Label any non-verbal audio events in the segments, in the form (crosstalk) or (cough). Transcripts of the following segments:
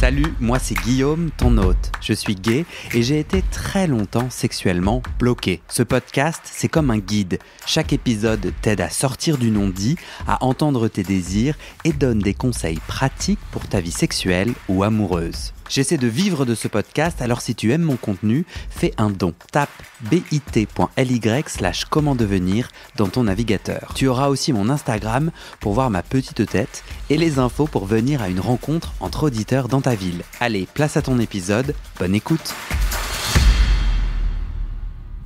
Salut, moi c'est Guillaume, ton hôte. Je suis gay et j'ai été très longtemps sexuellement bloqué. Ce podcast, c'est comme un guide. Chaque épisode t'aide à sortir du non-dit, à entendre tes désirs et donne des conseils pratiques pour ta vie sexuelle ou amoureuse. J'essaie de vivre de ce podcast, alors si tu aimes mon contenu, fais un don. Tape bit.ly slash comment devenir dans ton navigateur. Tu auras aussi mon Instagram pour voir ma petite tête et les infos pour venir à une rencontre entre auditeurs dans ta ville. Allez, place à ton épisode, bonne écoute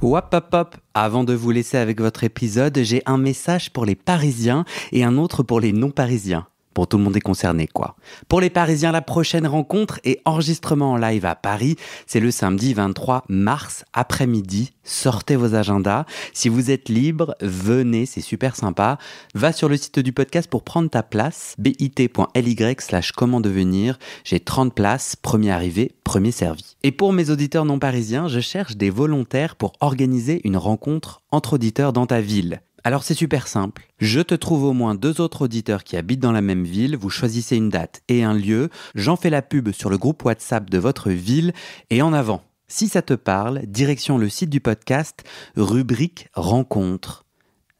Wap hop, hop Avant de vous laisser avec votre épisode, j'ai un message pour les Parisiens et un autre pour les non-Parisiens. Pour tout le monde est concerné, quoi. Pour les Parisiens, la prochaine rencontre et enregistrement en live à Paris, c'est le samedi 23 mars après-midi. Sortez vos agendas. Si vous êtes libre, venez, c'est super sympa. Va sur le site du podcast pour prendre ta place, bit.ly slash comment devenir. J'ai 30 places, premier arrivé, premier servi. Et pour mes auditeurs non parisiens, je cherche des volontaires pour organiser une rencontre entre auditeurs dans ta ville. Alors c'est super simple. Je te trouve au moins deux autres auditeurs qui habitent dans la même ville, vous choisissez une date et un lieu, j'en fais la pub sur le groupe WhatsApp de votre ville et en avant. Si ça te parle, direction le site du podcast, rubrique rencontre.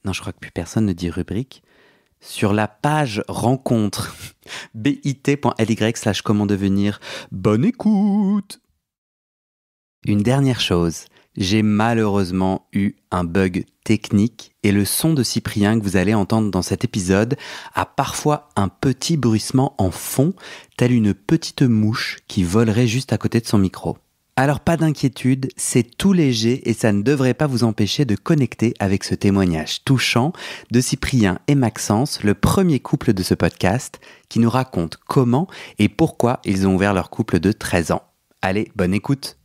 Non, je crois que plus personne ne dit rubrique. Sur la page rencontre, (laughs) bit.ly slash comment devenir. Bonne écoute Une dernière chose j'ai malheureusement eu un bug technique et le son de Cyprien que vous allez entendre dans cet épisode a parfois un petit bruissement en fond, tel une petite mouche qui volerait juste à côté de son micro. Alors pas d'inquiétude, c'est tout léger et ça ne devrait pas vous empêcher de connecter avec ce témoignage touchant de Cyprien et Maxence, le premier couple de ce podcast, qui nous raconte comment et pourquoi ils ont ouvert leur couple de 13 ans. Allez, bonne écoute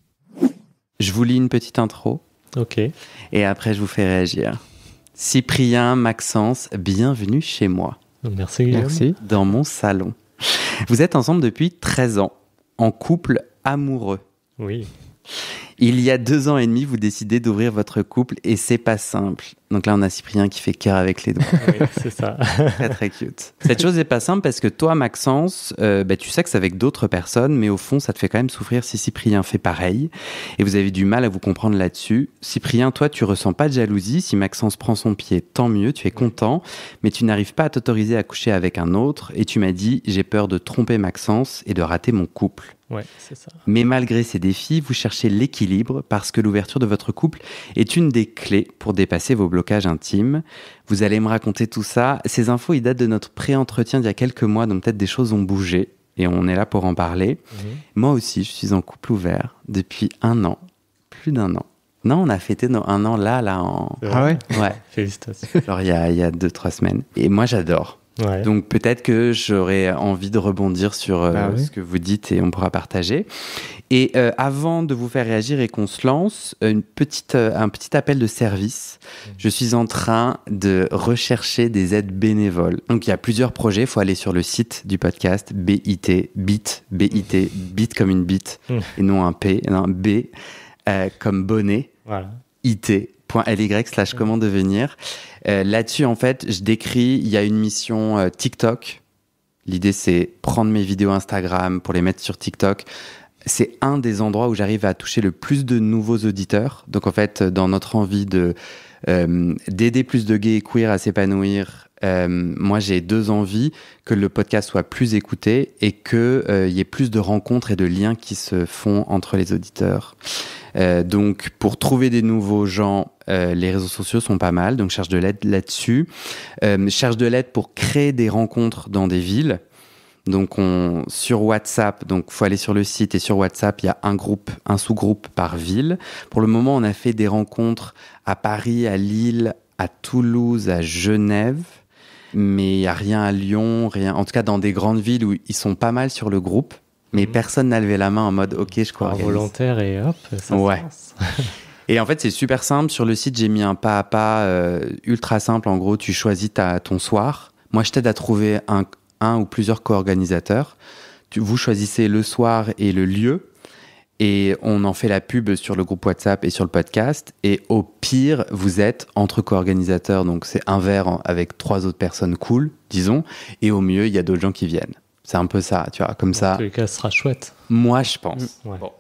je vous lis une petite intro. Ok. Et après, je vous fais réagir. Cyprien, Maxence, bienvenue chez moi. Merci, Merci. Dans mon salon. Vous êtes ensemble depuis 13 ans, en couple amoureux. Oui. Il y a deux ans et demi, vous décidez d'ouvrir votre couple et c'est pas simple. Donc là, on a Cyprien qui fait cœur avec les doigts. (laughs) Oui, c'est ça. très, très cute. Cette chose n'est pas simple parce que toi, Maxence, euh, bah, tu sais que c'est avec d'autres personnes, mais au fond, ça te fait quand même souffrir si Cyprien fait pareil. Et vous avez du mal à vous comprendre là-dessus. Cyprien, toi, tu ressens pas de jalousie. Si Maxence prend son pied, tant mieux, tu es content, mais tu n'arrives pas à t'autoriser à coucher avec un autre. Et tu m'as dit, j'ai peur de tromper Maxence et de rater mon couple. Ouais, c'est ça. Mais malgré ces défis, vous cherchez l'équilibre parce que l'ouverture de votre couple est une des clés pour dépasser vos blocages intimes. Vous allez me raconter tout ça. Ces infos, ils datent de notre pré-entretien d'il y a quelques mois, donc peut-être des choses ont bougé et on est là pour en parler. Mhm. Moi aussi, je suis en couple ouvert depuis un an, plus d'un an. Non, on a fêté un an là, là en. Ah ouais Ouais. (laughs) Félicitations. Alors, il y a, il y a deux, trois semaines. Et moi, j'adore. Donc peut-être que j'aurais envie de rebondir sur euh, bah ce que vous dites et on pourra partager. Et euh, avant de vous faire réagir et qu'on se lance, une petite, euh, un petit appel de service. Mm. Je suis en train de rechercher des aides bénévoles. Donc il y a plusieurs projets, il faut aller sur le site du podcast BIT, BIT, BIT, BIT comme une bite mm. et non un P, un B comme bonnet, voilà. IT .ly slash comment devenir. Euh, là-dessus, en fait, je décris, il y a une mission euh, TikTok. L'idée, c'est prendre mes vidéos Instagram pour les mettre sur TikTok. C'est un des endroits où j'arrive à toucher le plus de nouveaux auditeurs. Donc, en fait, dans notre envie de euh, d'aider plus de gays et queer à s'épanouir, moi, j'ai deux envies que le podcast soit plus écouté et qu'il y ait plus de rencontres et de liens qui se font entre les auditeurs. Euh, donc, pour trouver des nouveaux gens, euh, les réseaux sociaux sont pas mal. Donc, cherche de l'aide là-dessus. Euh, cherche de l'aide pour créer des rencontres dans des villes. Donc, sur WhatsApp, donc faut aller sur le site et sur WhatsApp, il y a un groupe, un sous-groupe par ville. Pour le moment, on a fait des rencontres à Paris, à Lille, à Toulouse, à Genève mais il n'y a rien à Lyon, rien, en tout cas dans des grandes villes où ils sont pas mal sur le groupe. Mais mhm. personne n'a levé la main en mode OK, je crois. Volontaire et hop, ça se passe. (laughs) et en fait, c'est super simple. Sur le site, j'ai mis un pas à pas euh, ultra simple. En gros, tu choisis ta, ton soir. Moi, je t'aide à trouver un, un ou plusieurs co-organisateurs. Vous choisissez le soir et le lieu. Et on en fait la pub sur le groupe WhatsApp et sur le podcast. Et au pire, vous êtes entre co-organisateurs. Donc, c'est un verre avec trois autres personnes cool, disons. Et au mieux, il y a d'autres gens qui viennent. C'est un peu ça, tu vois, comme ça. En tous les cas, ce sera chouette. Moi, je pense. Mm, bon.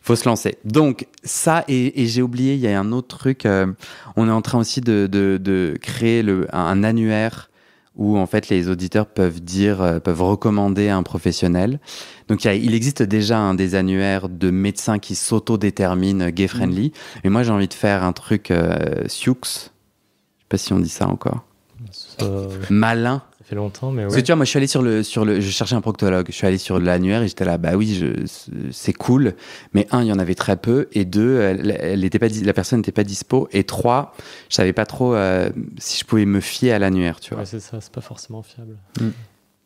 Faut se lancer. Donc ça et, j'ai oublié, il y a un autre truc. Euh, on est en train aussi de, de, de créer le, un, annuaire où en fait les auditeurs peuvent dire, euh, peuvent recommander un professionnel. Donc il, existe déjà un hein, des annuaires de médecins qui s'autodéterminent euh, gay friendly. Mais mm. moi j'ai envie de faire un truc euh, Sioux. Je sais pas si on dit ça encore. Malin longtemps, mais tu vois, moi, je suis allé sur le, sur le, je cherchais un proctologue. Je suis allé sur l'annuaire et j'étais là, bah oui, c'est cool. Mais un, il y en avait très peu. Et deux, elle, pas, la personne n'était pas dispo. Et trois, je savais pas trop euh, si je pouvais me fier à l'annuaire, tu vois. c'est ça, c'est pas forcément fiable. Mm.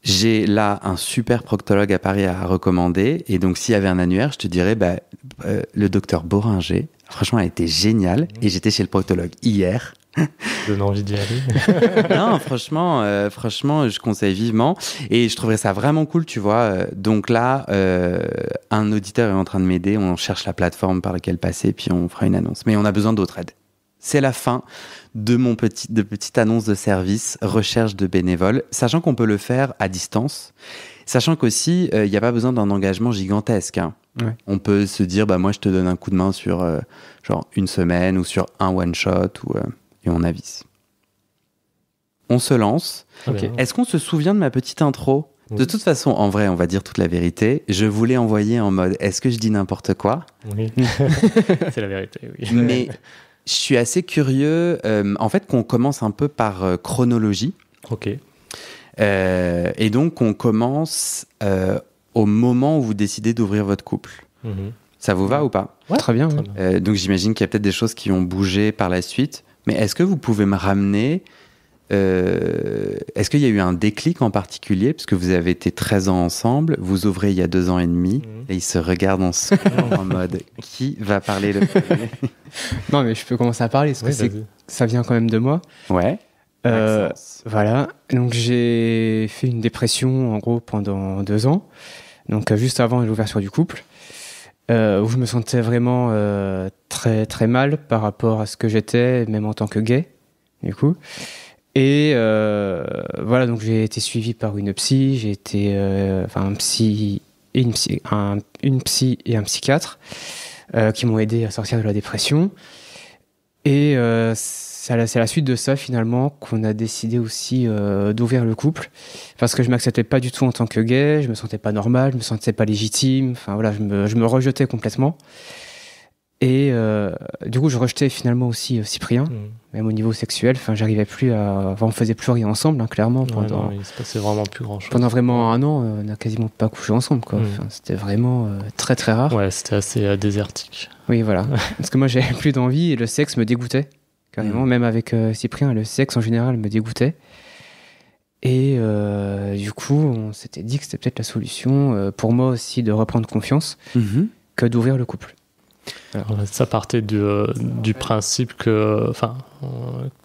J'ai là un super proctologue à Paris à recommander. Et donc, s'il y avait un annuaire, je te dirais, bah, euh, le docteur Boringer, franchement, a été génial. Mm. Et j'étais chez le proctologue hier donne envie d'y aller. (laughs) non, franchement, euh, franchement, je conseille vivement. Et je trouverais ça vraiment cool, tu vois. Euh, donc là, euh, un auditeur est en train de m'aider. On cherche la plateforme par laquelle passer, puis on fera une annonce. Mais on a besoin d'autres aides. C'est la fin de mon petit, petite annonce de service, recherche de bénévoles, sachant qu'on peut le faire à distance, sachant qu'aussi, il n'y a pas besoin d'un engagement gigantesque. Hein. On peut se dire, bah, moi, je te donne un coup de main sur genre une semaine ou sur un one-shot ou et on avise. On se lance. Est-ce qu'on se souvient de ma petite intro De toute façon, en vrai, on va dire toute la vérité. Je voulais envoyer en mode est-ce que je dis n'importe quoi Oui, (laughs) c'est la vérité, oui. Mais je suis assez curieux, euh, en fait, qu'on commence un peu par euh, chronologie. Ok. Euh, et donc, on commence au moment où vous décidez d'ouvrir votre couple. Mhm. Ça vous va ou pas Très bien. donc, j'imagine qu'il y a peut-être des choses qui ont bougé par la suite. Mais est-ce que vous pouvez me ramener euh, Est-ce qu'il y a eu un déclic en particulier Parce que vous avez été 13 ans ensemble, vous ouvrez il y a deux ans et demi, mhm. et ils se regardent en (laughs) en mode qui va parler le premier (laughs) Non, mais je peux commencer à parler, parce que ça vient quand même de moi. Ouais. Euh, voilà. Donc j'ai fait une dépression, en gros, pendant deux ans. Donc euh, juste avant l'ouverture du couple. Euh, où je me sentais vraiment euh, très très mal par rapport à ce que j'étais, même en tant que gay, du coup. Et euh, voilà, donc j'ai été suivi par une psy, j'ai été enfin un psy, une psy, une psy et un psychiatre qui m'ont aidé à sortir de la dépression. Et c'est à, la suite de ça finalement qu'on a décidé aussi euh, d'ouvrir le couple parce que je m'acceptais pas du tout en tant que gay, je me sentais pas normal, je me sentais pas légitime, enfin voilà, je me, rejetais complètement. Et euh, du coup, je rejetais finalement aussi euh, Cyprien, mm. même au niveau sexuel. Enfin, j'arrivais plus à. on faisait plus rien ensemble, hein, clairement. Pendant. Ouais, vraiment plus grand chose. Pendant vraiment un an, on n'a quasiment pas couché ensemble, quoi. Mm. c'était vraiment très très rare. Ouais, c'était assez désertique. Oui, voilà. (laughs) Parce que moi, j'avais plus d'envie et le sexe me dégoûtait. Mm. Même avec euh, Cyprien, le sexe en général me dégoûtait. Et euh, du coup, on s'était dit que c'était peut-être la solution euh, pour moi aussi de reprendre confiance mm-hmm. que d'ouvrir le couple. Ça partait du, principe que, enfin,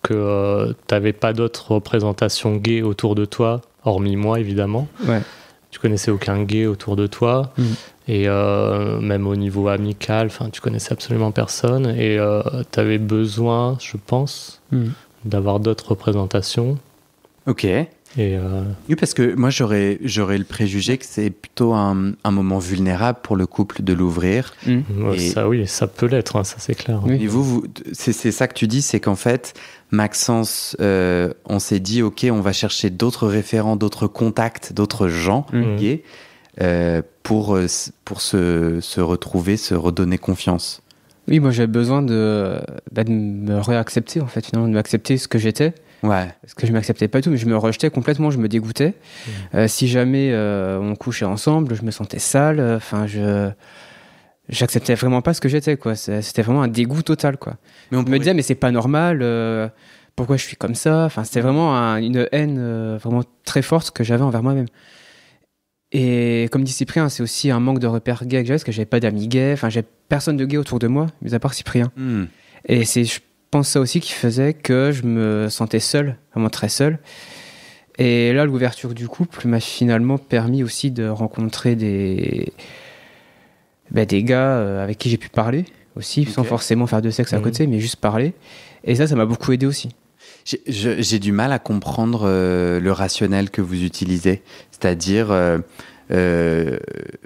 que t'avais pas d'autres représentations gays autour de toi, hormis moi évidemment. Ouais. Tu connaissais aucun gay autour de toi. Mm. Et euh, même au niveau amical, tu connaissais absolument personne et euh, tu avais besoin, je pense, hmm. d'avoir d'autres représentations. Ok. Et euh, Oui, parce que moi j'aurais, j'aurais le préjugé que c'est plutôt un, moment vulnérable pour le couple de l'ouvrir. Hmm. Ça, oui, ça peut l'être, hein, ça c'est clair. Et vous, c'est, ça que tu dis, c'est qu'en fait, Maxence, on s'est dit, ok, on va chercher d'autres référents, d'autres contacts, d'autres gens hmm. liés euh, pour, euh, pour se, se, retrouver, se redonner confiance Oui, moi j'avais besoin bah, de, me réaccepter en fait, finalement, de m'accepter ce que j'étais. Ouais. Parce que je m'acceptais pas du tout, mais je me rejetais complètement, je me dégoûtais. Euh, si jamais on couchait ensemble, je me sentais sale. Enfin, je j'acceptais vraiment pas ce que j'étais quoi. C'était vraiment un dégoût total quoi. Mais on me disait mais c'est pas normal. pourquoi je suis comme ça Enfin, c'était vraiment une haine vraiment très forte que j'avais envers moi-même. Et comme dit Cyprien, c'est aussi un manque de repères gays que j'avais, parce que j'avais pas d'amis gays, enfin, j'avais personne de gay autour de moi, mis à part Cyprien. Hmm. Et c'est, je pense, ça aussi qui faisait que je me sentais seul, vraiment très seul. Et là, l'ouverture du couple m'a finalement permis aussi de rencontrer des, ben des gars euh, avec qui j'ai pu parler aussi, sans forcément faire de sexe à hmm. côté, mais juste parler. Et ça, ça m'a beaucoup aidé aussi. J'ai du mal à comprendre euh, le rationnel que vous utilisez. C'est-à-dire, euh, euh,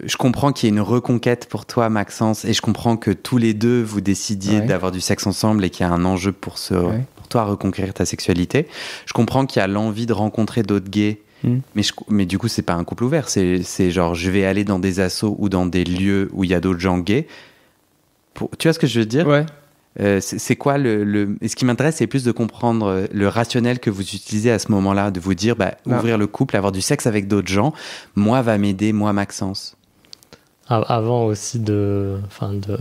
je comprends qu'il y ait une reconquête pour toi, Maxence, et je comprends que tous les deux, vous décidiez d'avoir du sexe ensemble et qu'il y a un enjeu pour, toi à reconquérir ta sexualité. Je comprends qu'il y a l'envie de rencontrer d'autres gays. Hmm. Mais, du coup, c'est pas un couple ouvert. C'est genre, je vais aller dans des assauts ou dans des lieux où il y a d'autres gens gays. tu vois ce que je veux dire ouais. Euh, c'est quoi le, ce qui m'intéresse, c'est plus de comprendre euh, le rationnel que vous utilisez à ce moment-là, de vous dire, bah, ah. ouvrir le couple, avoir du sexe avec d'autres gens, moi va m'aider, moi Maxence. Avant aussi de, enfin de,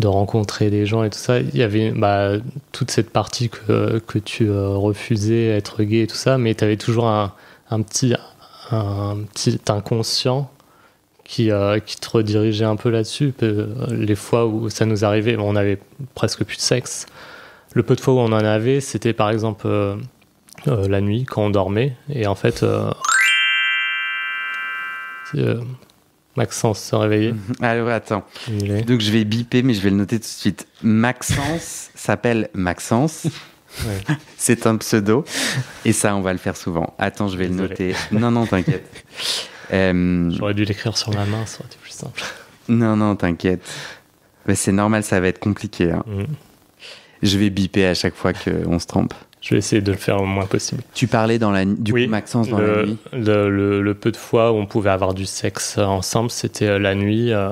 de rencontrer des gens et tout ça, il y avait bah, toute cette partie que, que tu euh, refusais, être gay et tout ça, mais tu avais toujours un, un petit, un petit inconscient qui, euh, qui te redirigeait un peu là-dessus. Euh, les fois où ça nous arrivait, on avait presque plus de sexe. Le peu de fois où on en avait, c'était par exemple euh, la nuit quand on dormait. Et en fait, Maxence se réveillait. Mhm. Alors ah attends. Donc je vais biper, mais je vais le noter tout de suite. Maxence (laughs) s'appelle Maxence. (laughs) C'est un pseudo et ça, on va le faire souvent. Attends, je vais le noter. Non, non, t'inquiète. (laughs) Euh, J'aurais dû l'écrire sur ma main, ça aurait été plus simple. Non, non, t'inquiète. Mais c'est normal, ça va être compliqué. Hein. Mm. Je vais biper à chaque fois qu'on se trompe. Je vais essayer de le faire le moins possible. Tu parlais dans la, du Maxence dans la nuit le, peu de fois où on pouvait avoir du sexe ensemble, c'était euh, la nuit. Euh,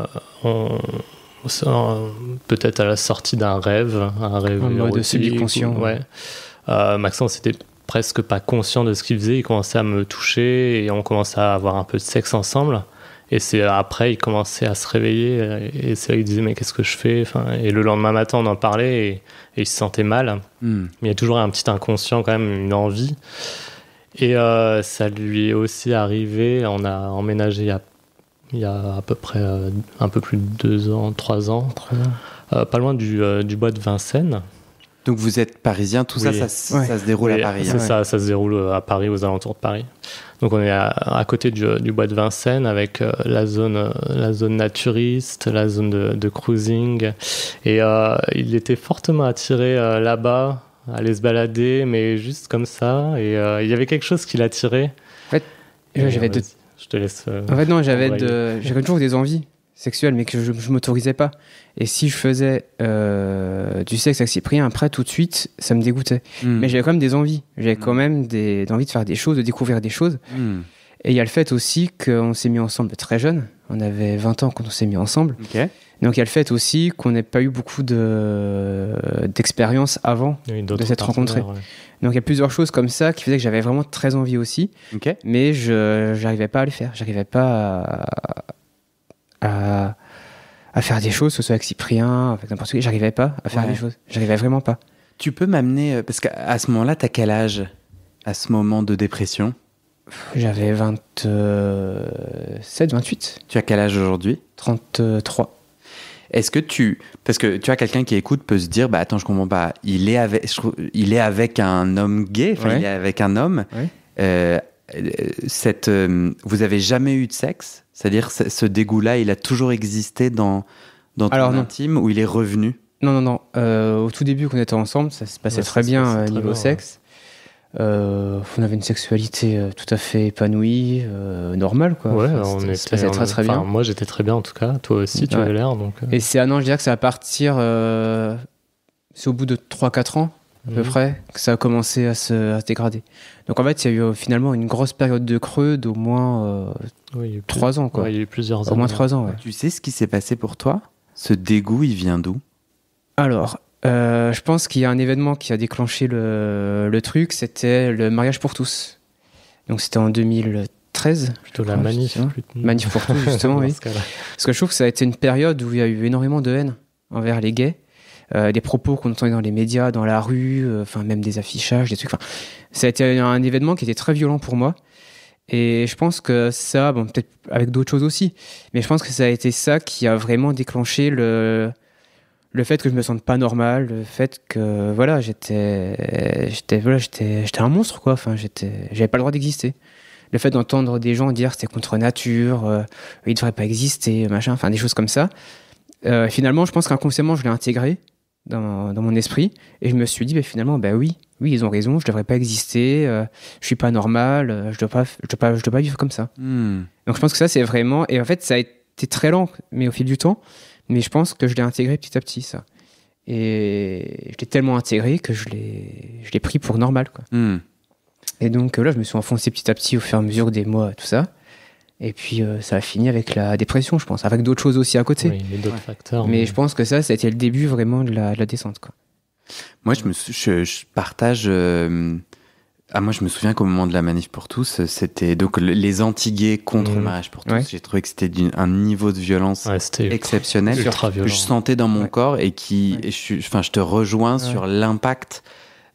peut-être à la sortie d'un rêve, un rêve. de subconscient. Ouais. Maxence c'était presque pas conscient de ce qu'il faisait. Il commençait à me toucher et on commençait à avoir un peu de sexe ensemble. Et c'est après, il commençait à se réveiller euh, et c'est là qu'il disait mais qu'est-ce que je fais Et le lendemain matin, on en parlait et, il se sentait mal. Hmm. Mais il y a toujours un petit inconscient quand même, une envie. Et euh, ça lui est aussi arrivé, on a emménagé il y a, à peu près euh, un peu plus de deux ans, trois ans, pas loin du bois de Vincennes. Donc vous êtes parisien, tout ça, ça, se déroule à Paris. C'est ça, ça se déroule euh, à Paris, aux alentours de Paris. Donc on est à, côté du, bois de Vincennes avec euh, la zone, euh, la zone naturiste, la zone de, cruising. Et il était fortement attiré là-bas, à aller se balader, mais juste comme ça. Et il y avait quelque chose qui l'attirait. En fait, j'avais Je te laisse. en fait, non, j'avais toujours des envies sexuelle, mais que je ne m'autorisais pas. Et si je faisais euh, du sexe avec Cyprien, après, tout de suite, ça me dégoûtait. Hmm. Mais j'avais quand même des envies. J'avais hmm. quand même des, envies de faire des choses, de découvrir des choses. Hmm. Et il y a le fait aussi qu'on s'est mis ensemble très jeune. On avait 20 ans quand on s'est mis ensemble. Donc il y a le fait aussi qu'on n'ait pas eu beaucoup d'expérience avant de s'être rencontrés. Donc il y a plusieurs choses comme ça qui faisaient que j'avais vraiment très envie aussi. Mais je n'arrivais pas à le faire. J'arrivais pas à, à, faire des choses, que ce soit avec Cyprien, avec n'importe qui. J'arrivais pas à faire des choses. J'arrivais vraiment pas. Tu peux m'amener, euh, parce qu'à ce moment-là, t'as quel âge À ce moment de dépression J'avais 27, 28. Tu as quel âge aujourd'hui 33. Est-ce que tu. Parce que tu as quelqu'un qui écoute peut se dire Bah attends, je comprends pas. Il est avec, il est avec un homme gay, il est avec un homme. Euh, euh, vous avez jamais eu de sexe C'est-à-dire ce dégoût-là, il a toujours existé dans, dans ton intime ou il est revenu Non, non, non. Euh, au tout début, qu'on était ensemble, ça se passait très bien au euh, niveau sexe. on avait une sexualité tout à fait épanouie, normale, quoi. Ouais, on était, ça très, très bien. Moi, j'étais très bien, en tout cas. Toi aussi, tu avais l'air. Et c'est un an je dire que ça à partir. c'est au bout de 3-4 ans à peu mhm. près, que ça a commencé à se, dégrader. Donc en fait, il y a eu euh, finalement une grosse période de creux d'au moins euh, trois ans. Quoi. il y a eu plusieurs Au moins trois ans. Ouais. Tu sais ce qui s'est passé pour toi Ce dégoût, il vient d'où Alors, euh, je pense qu'il y a un événement qui a déclenché le, truc, c'était le mariage pour tous. Donc c'était en 2013. Plutôt la manif. Hein manif pour tous, justement, (laughs) oui. Parce que je trouve que ça a été une période où il y a eu énormément de haine envers les gays. Euh, des propos qu'on entendait dans les médias, dans la rue, euh, enfin même des affichages, des trucs. ça a été un événement qui était très violent pour moi. Et je pense que ça, bon, peut-être avec d'autres choses aussi, mais je pense que ça a été ça qui a vraiment déclenché le, le fait que je me sente pas normal, le fait que voilà, j'étais j'étais voilà, j'étais j'étais un monstre quoi, enfin j'étais j'avais pas le droit d'exister. Le fait d'entendre des gens dire c'était contre nature, euh, il devrait pas exister, machin, enfin des choses comme ça. finalement, je pense qu'inconsciemment, je l'ai intégré dans, dans, mon esprit. Et je me suis dit, bah, finalement, bah oui, oui, ils ont raison, je devrais pas exister, euh, je suis pas normal, euh, je dois pas, je dois pas, je dois pas vivre comme ça. Hmm. Donc je pense que ça, c'est vraiment. Et en fait, ça a été très lent, mais au fil du temps. Mais je pense que je l'ai intégré petit à petit, ça. Et je l'ai tellement intégré que je l'ai, je l'ai pris pour normal, quoi. Hmm. Et donc euh, là, je me suis enfoncé petit à petit au fur et à mesure des mois, tout ça. Et puis euh, ça a fini avec la dépression, je pense, avec d'autres choses aussi à côté. mais je pense que ça, c'était le début vraiment de la, descente. Quoi. Moi, je, me partage. Euh, ah, moi, je me souviens qu'au moment de la manif pour tous, c'était donc les antigués contre le mmh. mariage pour tous. J'ai trouvé que c'était un niveau de violence exceptionnel que je sentais dans mon corps et qui, enfin, je te rejoins sur l'impact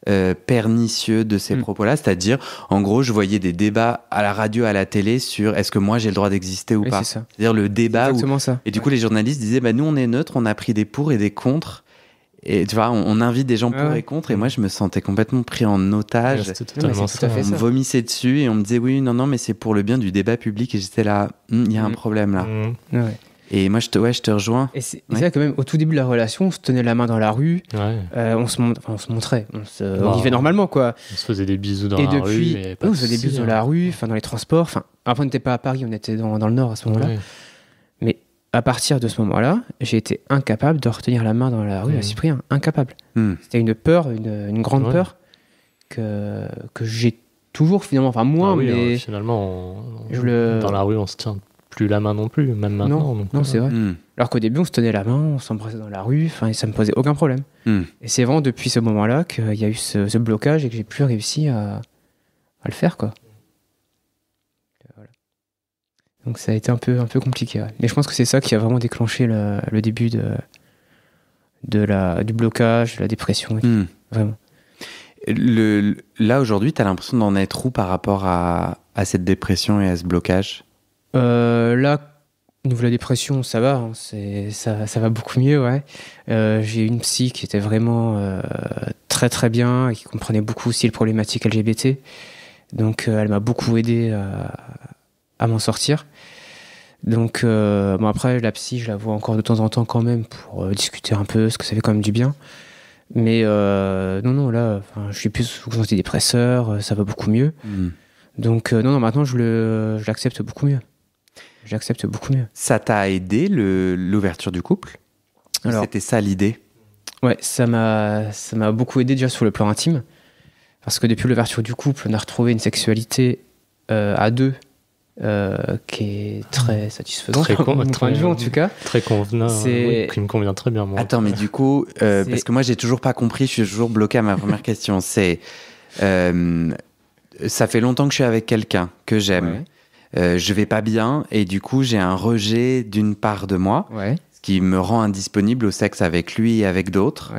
euh, pernicieux de ces mm. propos-là, c'est-à-dire, en gros, je voyais des débats à la radio, à la télé sur est-ce que moi j'ai le droit d'exister ou pas. C'est-à-dire le débat. Exactement ça. Et du coup, les journalistes disaient, bah, nous on est neutre, on a pris des pour et des contre. Et tu vois, on, invite des gens pour et contre, et mm. moi je me sentais complètement pris en otage. on me vomissait dessus et on me disait oui, non, non, mais c'est pour le bien du débat public, et j'étais là, hum, il y a un mm. problème là. Et moi, je te, ouais, je te rejoins. Et c'est vrai ça, quand même, au tout début de la relation, on se tenait la main dans la rue, euh, on, se on se montrait, on, bah, vivait normalement, quoi. On se faisait des bisous dans la rue. Et on se faisait des bisous dans hein. la rue, enfin, dans les transports. Enfin, après, on n'était pas à Paris, on était dans, dans le Nord à ce moment-là. Mais à partir de ce moment-là, j'ai été incapable de retenir la main dans la rue à Cyprien. Incapable. Hmm. C'était une peur, une, une grande peur que, que j'ai toujours, finalement. Enfin, moi, ah mais. Euh, finalement, je le... dans la rue, on se tient plus la main non plus, même maintenant. Non, non euh, c'est vrai. Hmm. Alors qu'au début, on se tenait la main, on s'embrassait dans la rue, et ça me posait aucun problème. Hmm. Et c'est vraiment depuis ce moment-là qu'il euh, y a eu ce, blocage et que j'ai plus réussi à, à, le faire, quoi. Euh, donc ça a été un peu, un peu compliqué. Mais je pense que c'est ça qui a vraiment déclenché le, le début de, de la, du blocage, de la dépression. Hmm. Vraiment. Le, là, aujourd'hui, tu as l'impression d'en être où par rapport à, à cette dépression et à ce blocage euh, là, niveau de la dépression, ça va, hein, c'est, ça, va beaucoup mieux, ouais. Euh, j'ai une psy qui était vraiment euh, très très bien et qui comprenait beaucoup aussi les problématiques LGBT. Donc euh, elle m'a beaucoup aidé à, m'en sortir. Donc bon après la psy, je la vois encore de temps en temps quand même pour discuter un peu, ce que ça fait quand même du bien. Mais non non là, je suis plus des dépresseurs, ça va beaucoup mieux. Hmm. Donc non, non, maintenant je le, je l'accepte beaucoup mieux j'accepte beaucoup mieux. Ça t'a aidé l'ouverture du couple C'était ça l'idée Ouais, ça m'a ça m'a beaucoup aidé déjà sur le plan intime parce que depuis l'ouverture du couple, on a retrouvé une sexualité euh, à deux euh, qui est très satisfaisante. Très, (laughs) con, en tout cas. Très convenant. qui me convient très bien. Moi, Attends, mais du coup, euh, (laughs) parce que moi j'ai toujours pas compris, je suis toujours bloqué à ma première question. C'est ça fait longtemps que je suis avec quelqu'un que j'aime. Euh, je vais pas bien et du coup j'ai un rejet d'une part de moi ce qui me rend indisponible au sexe avec lui et avec d'autres.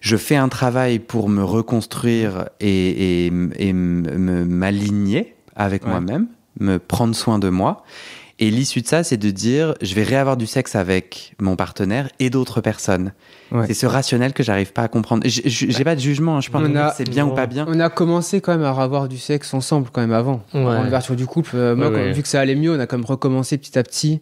Je fais un travail pour me reconstruire et, et, m'aligner avec moi-même, me prendre soin de moi. Et l'issue de ça, c'est de dire, je vais réavoir du sexe avec mon partenaire et d'autres personnes. C'est ce rationnel que j'arrive pas à comprendre. J'ai n'ai bah, pas de jugement, hein, je pense que c'est bien ou pas bien. On a commencé quand même à avoir du sexe ensemble quand même avant, en avant du couple. Euh, moi, vu que ça allait mieux, on a quand même recommencé petit à petit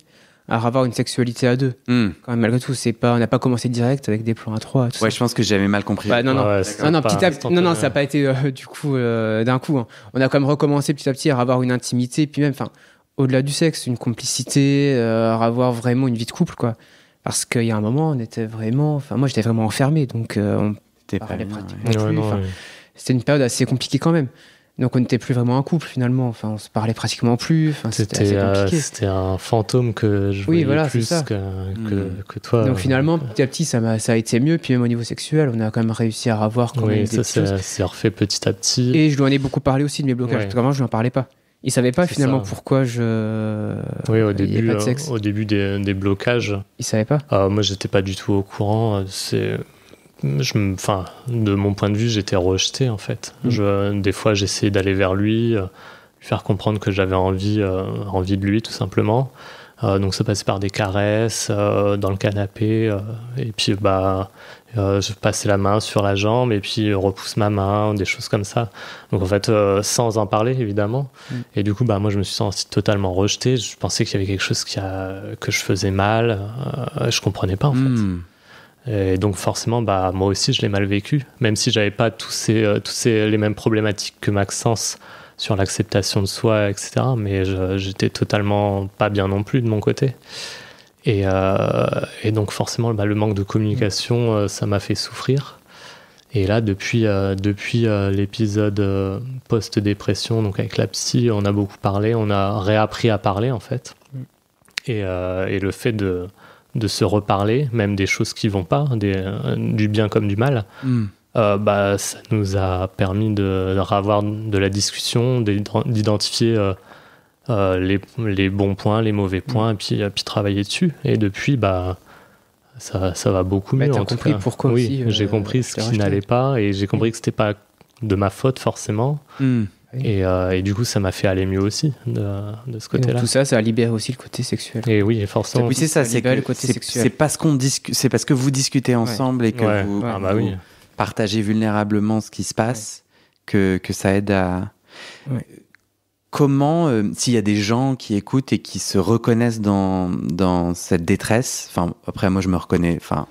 à avoir une sexualité à deux. Hmm. Quand même, malgré tout, c'est pas, on n'a pas commencé direct avec des plans à trois. ouais, je pense que j'avais mal compris. Bah, non, non, non, petit à non, non, ça n'a pas été euh, du coup euh, d'un coup. Hein. On a quand même recommencé petit à petit à avoir une intimité, puis même, enfin, au-delà du sexe, une complicité, euh, avoir vraiment une vie de couple, quoi. Parce qu'il y a un moment, on était vraiment. Enfin, moi, j'étais vraiment enfermé, donc euh, on parlait plus. C'était une période assez compliquée quand même. Donc, on n'était plus vraiment un couple finalement. Enfin, on se parlait pratiquement plus. Euh, c'était un fantôme que je oui, voyais voilà, plus que, mm. que, toi. Donc, finalement, petit à petit, ça a, été mieux. Puis, même au niveau sexuel, on a quand même réussi à avoir quand même ça, s'est refait petit à petit. Et je lui en ai beaucoup parlé aussi de mes blocages. je lui en parlais pas ne savait pas finalement pourquoi je. Oui, au euh, début, euh, au début des, des, blocages. ne savait pas. Moi, ah, moi, j'étais pas du tout au courant. C'est, je, enfin, de mon point de vue, j'étais rejeté en fait. Mm. Je, des fois, j'essayais d'aller vers lui, euh, lui faire comprendre que j'avais envie, envie de lui, tout simplement. donc, ça passait par des caresses dans le canapé, et puis bah euh, je passais la main sur la jambe et puis euh, repousse ma main, des choses comme ça. Donc en fait, euh, sans en parler évidemment. Mm. Et du coup, bah, moi je me suis senti totalement rejeté. Je pensais qu'il y avait quelque chose qui que je faisais mal. je comprenais pas en fait. Mm. Et donc forcément, bah, moi aussi je l'ai mal vécu, même si j'avais pas tous, ces, tous ces, les mêmes problématiques que Maxence sur l'acceptation de soi, etc. Mais j'étais totalement pas bien non plus de mon côté. Euh, et, donc forcément, bah, le manque de communication, euh, ça m'a fait souffrir. Et là, depuis, euh, depuis l'épisode post-dépression, donc avec la psy, on a beaucoup parlé, on a réappris à parler en fait. Mm. Et, le fait de, se reparler, même des choses qui vont pas, du bien comme du mal, mm. bah, ça nous a permis de, de de la discussion, d'identifier euh, les, les, bons points, les mauvais mm. points, et puis, puis travailler dessus. Et depuis, bah, ça, ça va beaucoup mieux. en compris tout cas. pourquoi Oui, euh, j'ai compris ce qui n'allait pas et j'ai mm. compris que c'était pas de ma faute forcément. Mm. Et, euh, et, du coup, ça m'a fait aller mieux aussi de, de ce côté-là. Tout ça, ça libère aussi le côté sexuel. Et oui, forcément. Oui, c'est ça, c'est le côté sexuel. C'est parce qu'on c'est parce que vous discutez ensemble et que vous, ah, bah partagez vulnérablement ce qui se passe que, que ça aide à comment, euh, s'il y a des gens qui écoutent et qui se reconnaissent dans, dans cette détresse, enfin, après, moi, je me reconnais, enfin,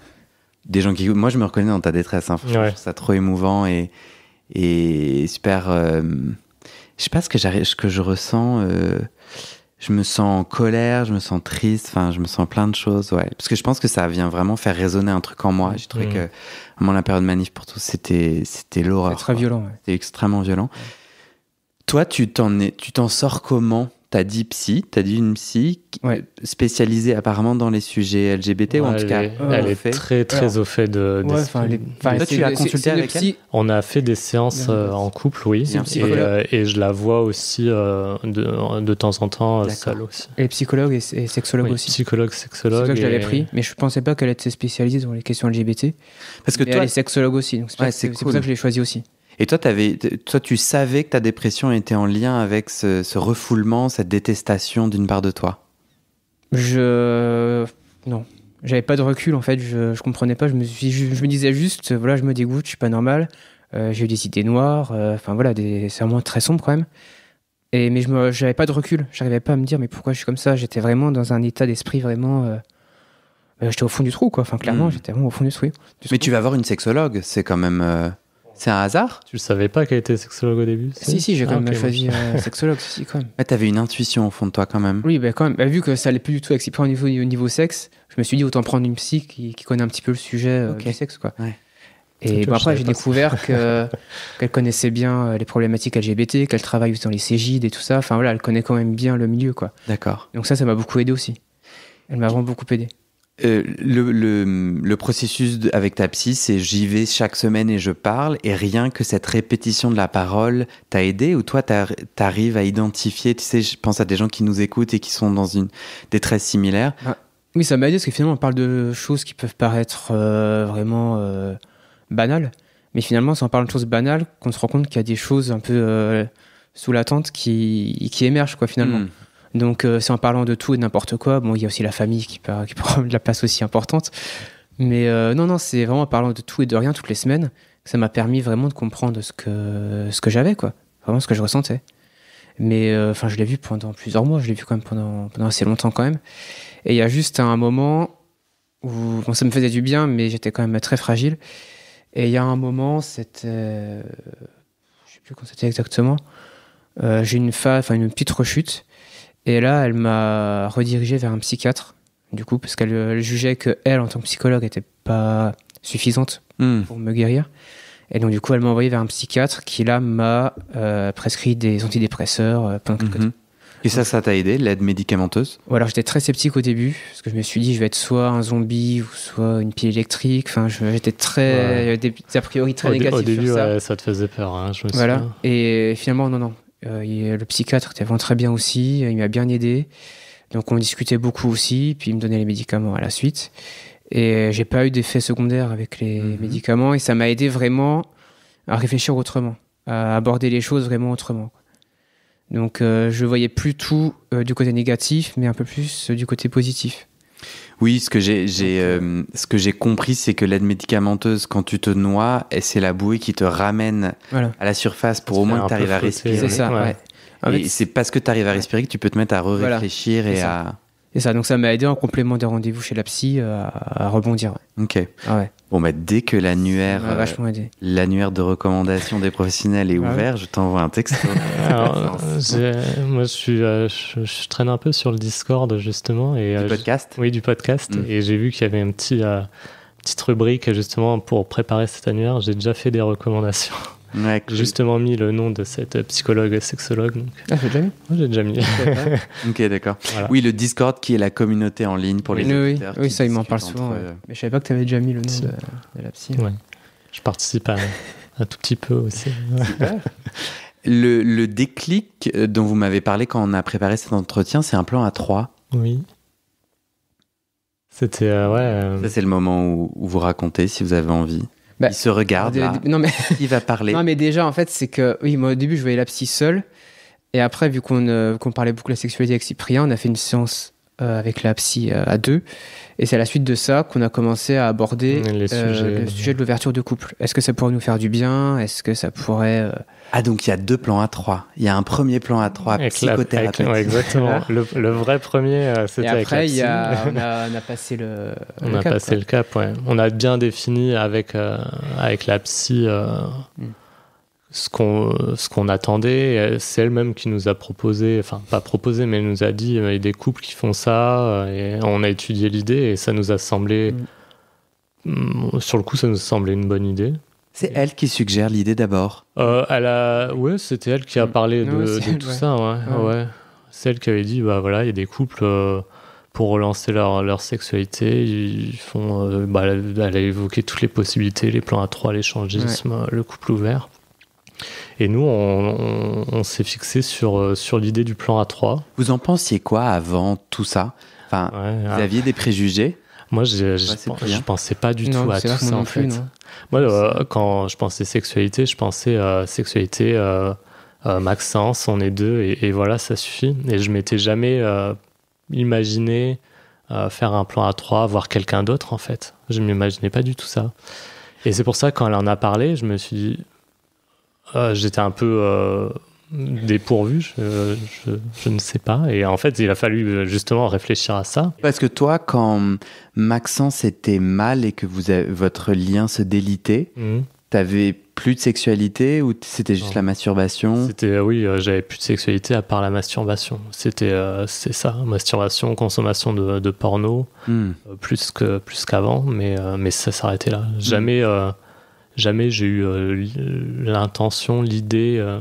des gens qui moi, je me reconnais dans ta détresse, hein, je trouve ça trop émouvant et, et super. Euh, je sais pas ce que, ce que je ressens. Euh, je me sens en colère, je me sens triste, enfin, je me sens plein de choses, ouais. Parce que je pense que ça vient vraiment faire résonner un truc en moi. J'ai trouvé mmh. que, à la période manif pour tous, c'était, c'était l'horreur. C'était très violent, extrêmement violent. Toi, tu t'en tu t'en sors comment T'as dit psy, t'as dit une psy spécialisée apparemment dans les sujets LGBT ou en tout cas, elle est très très au fait de. tu as consulté avec elle. On a fait des séances euh, en couple, oui, euh, et, je la vois aussi euh, de, temps en temps seule aussi. Et psychologue et, sexologue aussi. Psychologue, sexologue. C'est ça que j'avais pris, mais je pensais pas qu'elle était spécialisée dans les questions LGBT. Parce que toi, elle est sexologue aussi, donc c'est pour ça que je l'ai choisi aussi. Et toi, avais, toi, tu savais que ta dépression était en lien avec ce, refoulement, cette détestation d'une part de toi Je. Non. J'avais pas de recul en fait, je, je comprenais pas. Je me, je, me disais juste, voilà, je me dégoûte, je suis pas normal. Euh, j'ai eu des idées noires, euh, enfin voilà, c'est vraiment très sombre quand même. Et, mais je j'avais pas de recul, j'arrivais pas à me dire, mais pourquoi je suis comme ça J'étais vraiment dans un état d'esprit vraiment. Euh, j'étais au fond du trou, quoi. Enfin, clairement, hmm. j'étais vraiment au fond du trou. mais tu vas voir une sexologue, c'est quand même. C'est un hasard Tu ne savais pas qu'elle était sexologue au début Si, si, j'ai quand ah, même choisi euh, sexologue, si, quand (laughs) t'avais une intuition au fond de toi quand même. Oui, bah, quand même. Bah, vu que ça n'allait plus du tout avec au niveau, au niveau sexe, je me suis dit autant prendre une psy qui, connaît un petit peu le sujet euh, sexe, quoi. Et bah, après, j'ai découvert (laughs) qu'elle connaissait bien euh, les problématiques LGBT, qu'elle travaille dans les Cégides et tout ça. Enfin voilà, elle connaît quand même bien le milieu, quoi. D'accord. Donc ça, ça m'a beaucoup aidé aussi. Elle m'a vraiment beaucoup aidé. Euh, le, processus avec ta psy, c'est j'y vais chaque semaine et je parle, et rien que cette répétition de la parole t'a aidé ou toi t'arrives à identifier, tu sais, je pense à des gens qui nous écoutent et qui sont dans une détresse similaire. Bah, oui, ça m'a aidé parce que finalement on parle de choses qui peuvent paraître euh, vraiment euh, banales, mais finalement si on parle de choses banales qu'on se rend compte qu'il y a des choses un peu sous la qui, émergent quoi finalement. Hmm. Donc euh, c'est en parlant de tout et de n'importe quoi. Bon, il y a aussi la famille qui, (laughs) prend de la place aussi importante. Mais euh, non, non, c'est vraiment en parlant de tout et de rien toutes les semaines ça m'a permis vraiment de comprendre ce que, ce que j'avais, quoi. Vraiment ce que je ressentais. Mais euh, enfin, je l'ai vu pendant plusieurs mois, je l'ai vu quand même pendant, pendant assez longtemps quand même. Et il y a juste un moment où, ça me faisait du bien, mais j'étais quand même très fragile. Et il y a un moment, c'était. Je sais plus quand c'était exactement. j'ai une, enfin, une petite rechute et là, elle m'a redirigé vers un psychiatre, du coup, parce qu'elle euh, jugeait que elle, en tant que psychologue, n'était pas suffisante hmm. pour me guérir. Et donc, du coup, elle m'a envoyé vers un psychiatre qui, là, m'a euh, prescrit des antidépresseurs euh, mhm. Et ça, ça t'a aidé, l'aide médicamenteuse alors j'étais très sceptique au début, parce que je me suis dit, je vais être soit un zombie ou soit une pile électrique. Enfin, j'étais très. Des, a priori très négatif. Au début, ça. ça te faisait peur, hein, je me Voilà. Et finalement, non, non. Euh, le psychiatre était vraiment très bien aussi, il m'a bien aidé. Donc on discutait beaucoup aussi, puis il me donnait les médicaments à la suite. Et j'ai pas eu d'effets secondaires avec les mhm. médicaments et ça m'a aidé vraiment à réfléchir autrement, à aborder les choses vraiment autrement. Donc euh, je voyais plus tout euh, du côté négatif, mais un peu plus du côté positif. Oui, euh, ce que j'ai, compris, c'est que l'aide médicamenteuse, quand tu te noies, c'est la bouée qui te ramène à la surface pour au moins que tu arrives à respirer. C'est ça. c'est parce que tu arrives à respirer que tu peux te mettre à réfléchir et ça. à. Et ça, donc ça m'a aidé en complément des rendez-vous chez la psy euh, à, rebondir. Ok. Ah ouais. Bon, mais bah, dès que l'annuaire euh, l'annuaire de recommandation des professionnels est ah ouvert, je t'envoie un texte. (laughs) Alors, euh, moi, euh, je, je, traîne un peu sur le Discord, justement. Et, du podcast Oui, du podcast. Hmm. Et j'ai vu qu'il y avait une petit, petite rubrique, justement, pour préparer cet annuaire. J'ai déjà fait des recommandations. J'ai justement mis le nom de cette psychologue sexologue. Ah, j'ai déjà mis ah, (laughs) ok, d'accord. Oui, le Discord qui est la communauté en ligne pour les oui, Oui, ça, il m'en parle souvent. Euh, Mais je savais pas que tu avais déjà mis le nom de, la psy. Je participe à, un tout petit peu aussi. (laughs) le, le, déclic euh, dont vous m'avez parlé quand on a préparé cet entretien, c'est un plan à 3 Oui. C'était, euh, ouais. Ça, c'est le moment où vous racontez si vous avez envie. Bah, il se regarde Non, mais... (laughs) il va parler. Non mais déjà en fait c'est que oui moi au début je voyais la psy seule et après vu qu'on euh, parlait beaucoup de la sexualité avec Cyprien on a fait une séance euh, avec la psy euh, à deux. Et c'est à la suite de ça qu'on a commencé à aborder euh, le sujet de l'ouverture de couple. Est-ce que ça pourrait nous faire du bien Est-ce que ça pourrait... Ah donc il y a deux plans à trois. Il y a un premier plan à trois psychothérapeute. exactement. (laughs) le, vrai premier, c'était avec la psy. Et on, a, passé le. (laughs) On a passé le cap. On a bien défini avec avec la psy. Mm ce qu'on euh, ce qu'on attendait. C'est elle-même qui nous a proposé, enfin pas proposé, mais elle nous a dit euh, il y a des couples qui font ça. Euh, et on a étudié l'idée et ça nous a semblé, mm. Mm, sur le coup, ça nous a semblé une bonne idée. C'est elle qui suggère l'idée d'abord. Euh, elle a, ouais, c'était elle qui a mm. parlé de, tout ça. Ouais, C'est elle qui avait dit bah voilà, il y a des couples. pour relancer leur, leur, sexualité, ils font, bah, elle a évoqué toutes les possibilités, les plans à trois, l'échangisme, le couple ouvert. Et nous, on, s'est fixé sur, euh, sur l'idée du plan A3. Vous en pensiez quoi avant tout ça enfin, Vous ah. aviez des préjugés moi, je, je, pensais pas du tout à tout ça, en fait. Hein. Moi, euh, quand je pensais sexualité, je pensais euh, sexualité, Maxence, on est deux, et, voilà, ça suffit. Et je m'étais jamais imaginé faire un plan à 3 voir quelqu'un d'autre, en fait. Je ne m'imaginais pas du tout ça. Et c'est pour ça, quand elle en a parlé, je me suis dit, euh, j'étais un peu euh, dépourvu, je, ne sais pas. Et en fait, il a fallu euh, justement réfléchir à ça. Parce que toi, quand Maxence était mal et que vous votre lien se délitait, tu mhm. t'avais plus de sexualité ou c'était juste la masturbation C'était oui, j'avais plus de sexualité à part la masturbation. C'était c'est ça, masturbation, consommation de, porno, hmm. plus que plus qu'avant, mais mais ça s'arrêtait là. Jamais jamais j'ai eu euh, euh, l'intention, l'idée euh,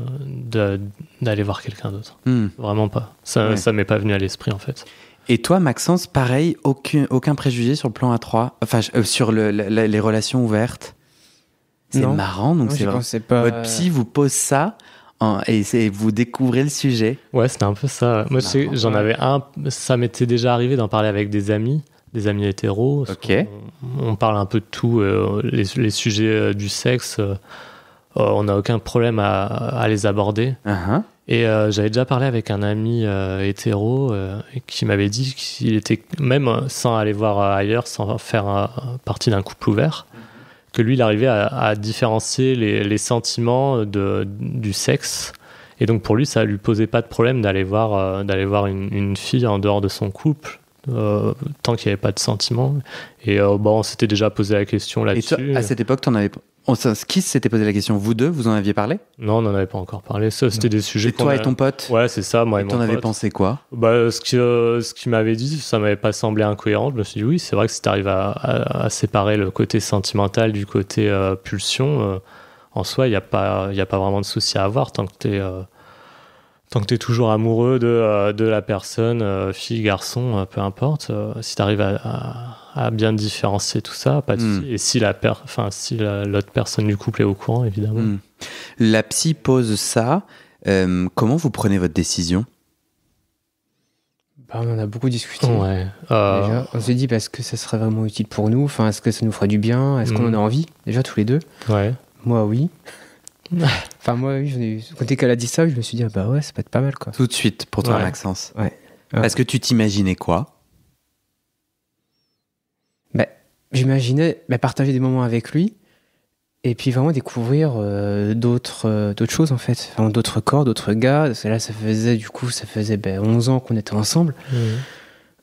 d'aller voir quelqu'un d'autre. Hmm. Vraiment pas. Ça, m'est pas venu à l'esprit en fait. Et toi, Maxence, pareil, aucun, aucun préjugé sur le plan A3, enfin sur les relations ouvertes. C'est marrant, donc c'est Pas... Votre psy vous pose ça et vous découvrez le sujet. Ouais, c'était un peu ça. Moi, j'en avais un. Ça m'était déjà arrivé d'en parler avec des amis des amis hétéros. On, parle un peu de tout, euh, les, sujets euh, du sexe, euh, on n'a aucun problème à, les aborder. Uh-huh. Et j'avais déjà parlé avec un ami hétéro qui m'avait dit qu'il était, même sans aller voir ailleurs, sans faire partie d'un couple ouvert, que lui, il arrivait à, différencier les, sentiments de, du sexe. Et donc pour lui, ça ne lui posait pas de problème d'aller voir, d'aller voir une fille en dehors de son couple euh, tant qu'il n'y avait pas de sentiment. Et euh, bon, bah, on s'était déjà posé la question là-dessus. À cette époque, tu en avais qui s'était posé la question Vous deux, vous en aviez parlé Non, on n'en avait pas encore parlé. Ça, c'était des sujets. Et toi et ton pote Ouais, c'est ça, moi et, et mon avais pensé quoi bah, Ce euh, qu'il ce qui m'avait dit, ça m'avait pas semblé incohérent. Je me suis dit, oui, c'est vrai que si tu à, séparer le côté sentimental du côté pulsion, en soi, il n'y a, pas, a pas vraiment de souci à avoir tant que tu es tant que tu es toujours amoureux de, euh, la personne, euh, fille, garçon, euh, peu importe, si tu arrives à, bien différencier tout ça, pas hmm. Et si l'autre la enfin, si l'autre personne du couple est au courant, évidemment. Hmm. La psy pose ça. comment vous prenez votre décision bah, on en a beaucoup discuté. on s'est dit parce que ça serait vraiment utile pour nous. Enfin, est-ce que ça nous ferait du bien Est-ce hmm. qu'on en a envie Déjà tous les deux. Moi oui. (laughs) enfin, moi, oui, quand elle a dit ça, je me suis dit, ah bah ouais, ça peut être pas mal, quoi. Tout de suite, pour toi, ouais. Maxence. Ouais. Parce que tu t'imaginais quoi bah, J'imaginais bah, partager des moments avec lui et puis vraiment découvrir euh, d'autres euh, d'autres choses, en fait. d'autres corps, d'autres gars. Parce là, ça faisait, du coup, ça faisait 11 bah, ans qu'on était ensemble. Mmh.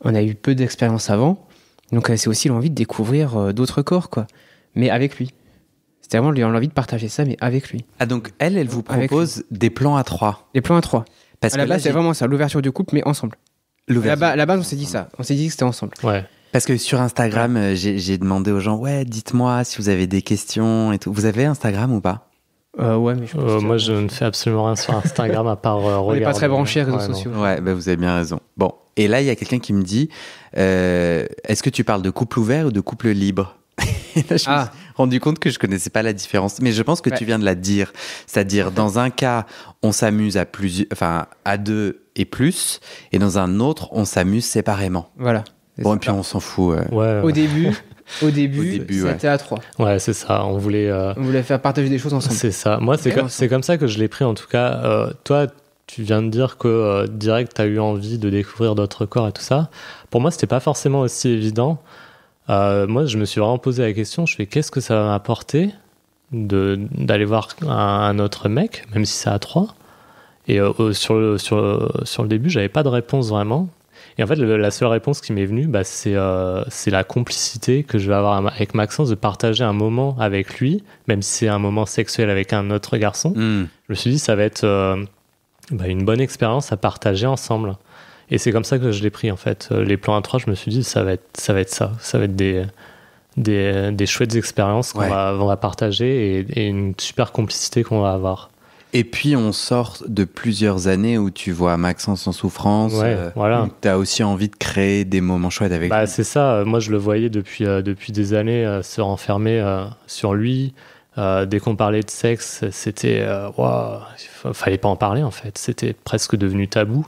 On a eu peu d'expérience avant. Donc, euh, c'est aussi l'envie de découvrir d'autres corps, quoi. Mais avec lui. C'était vraiment, lui a envie de partager ça, mais avec lui. Ah, donc elle, elle vous propose des plans à trois Des plans à trois. Parce à la que base, c'est vraiment ça, l'ouverture du couple, mais ensemble. Là-bas, on s'est dit ça. On s'est dit que c'était ensemble. Ouais. Parce que sur Instagram, euh, j'ai demandé aux gens, ouais, dites-moi si vous avez des questions et tout. Vous avez Instagram ou pas euh, ouais, mais je euh, moi, je ne fais absolument rien sur Instagram à part euh, (laughs) On pas très branché réseaux sociaux. Ouais, bah, vous avez bien raison. Bon, et là, il y a quelqu'un qui me dit, est-ce que tu parles de couple ouvert ou de couple libre (laughs) ah rendu compte que je connaissais pas la différence. Mais je pense que tu viens de la dire. C'est-à-dire, (laughs) dans un cas, on s'amuse à plusieurs, enfin, à deux et plus, et dans un autre, on s'amuse séparément. Voilà. Bon, et puis on s'en fout. Euh. Ouais, Au début, au début, c'était à trois Ouais, c'est ça. On voulait, euh, on voulait faire partager des choses ensemble. C'est ça. Moi, c'est comme, comme, ça que je l'ai pris en tout cas. Euh, toi, tu viens de dire que direct, tu as eu envie de découvrir d'autres corps et tout ça. Pour moi, c'était pas forcément aussi évident euh, moi, je me suis vraiment posé la question, je fais qu'est-ce que ça va m'apporter d'aller voir un, autre mec, même si c'est à trois. Et euh, sur, le, sur, sur le début, j'avais pas de réponse vraiment. Et en fait, la seule réponse qui m'est venue, bah, euh, c'est la complicité que je vais avoir avec Maxence de partager un moment avec lui, même si c'est un moment sexuel avec un autre garçon. Hmm. Je me suis dit, ça va être bah, une bonne expérience à partager ensemble. Et c'est comme ça que je l'ai pris en fait. Euh, les plans à 3 je me suis dit, ça va être ça, va être ça. ça va être des, des, chouettes expériences qu'on va, partager et, une super complicité qu'on va avoir. Et puis on sort de plusieurs années où tu vois Maxence en souffrance. Euh, voilà. Tu as aussi envie de créer des moments chouettes avec bah, lui. C'est ça, euh, moi je le voyais depuis, depuis des années se renfermer sur lui. dès qu'on parlait de sexe, c'était. Wow, fallait pas en parler en fait. C'était presque devenu tabou.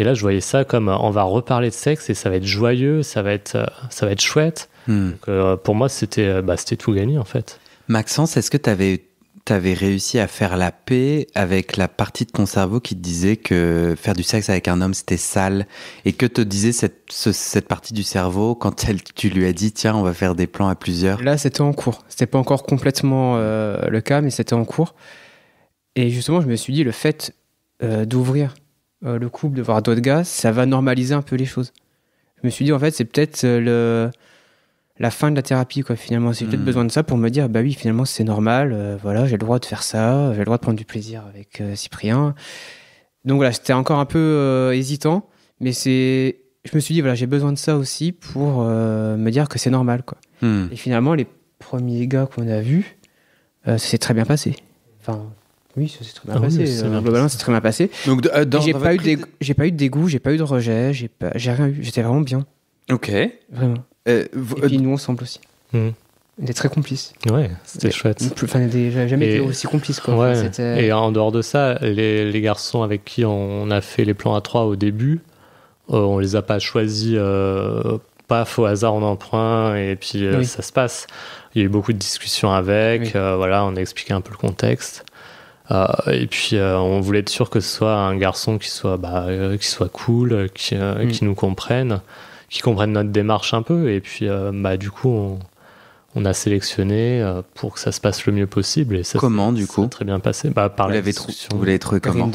Et là, je voyais ça comme euh, on va reparler de sexe et ça va être joyeux, ça va être, euh, ça va être chouette. Hmm. Euh, pour moi, c'était bah, tout gagné en fait. Maxence, est-ce que tu avais avais réussi à faire la paix avec la partie de ton cerveau qui te disait que faire du sexe avec un homme c'était sale et que te disait cette, cette partie du cerveau quand elle, tu lui as dit tiens on va faire des plans à plusieurs Là c'était en cours, c'était pas encore complètement le cas mais c'était en cours et justement je me suis dit le fait d'ouvrir euh, le couple, de voir d'autres gars, ça va normaliser un peu les choses. Je me suis dit, en fait, c'est peut-être euh, le la fin de la thérapie, quoi, finalement. J'ai peut-être hmm. besoin de ça pour me dire, bah oui, finalement, c'est normal, euh, voilà, j'ai le droit de faire ça, j'ai le droit de prendre du plaisir avec Cyprien. Donc voilà, j'étais encore un peu hésitant, mais c'est. Je me suis dit, voilà, j'ai besoin de ça aussi pour me dire que c'est normal, quoi. Hmm. Et finalement, les premiers gars qu'on a vus, ça s'est très bien passé. Enfin, oui, ça très ah bien passé. Euh, globalement, c'est très bien passé. Donc, euh, j'ai pas, eu de... j'ai pas eu de dégoût, j'ai pas eu de rejet, j'ai rien eu. J'étais vraiment bien. Ok. Vraiment. Euh, et puis nous ensemble aussi. Hmm. On était très complices. Ouais, c'était chouette. Enfin, jamais été aussi complice. Quoi. et en dehors de ça, les... les, garçons avec qui on a fait les plans à 3 au début, on les a pas choisis paf, au hasard, on emprunt et puis ça se passe. Il y a eu beaucoup de discussions avec, voilà, on a expliqué un peu le contexte. Euh, et puis euh, on voulait être sûr que ce soit un garçon qui soit, bah, euh, qui soit cool, qui, mm. qui, nous comprenne, qui comprenne notre démarche un peu. Et puis bah, du coup, on, a sélectionné pour que ça se passe le mieux possible. Et comment, du ça coup Très bien passé. Bah, par vous l'avez trouvé, vous l'avez trouvé comment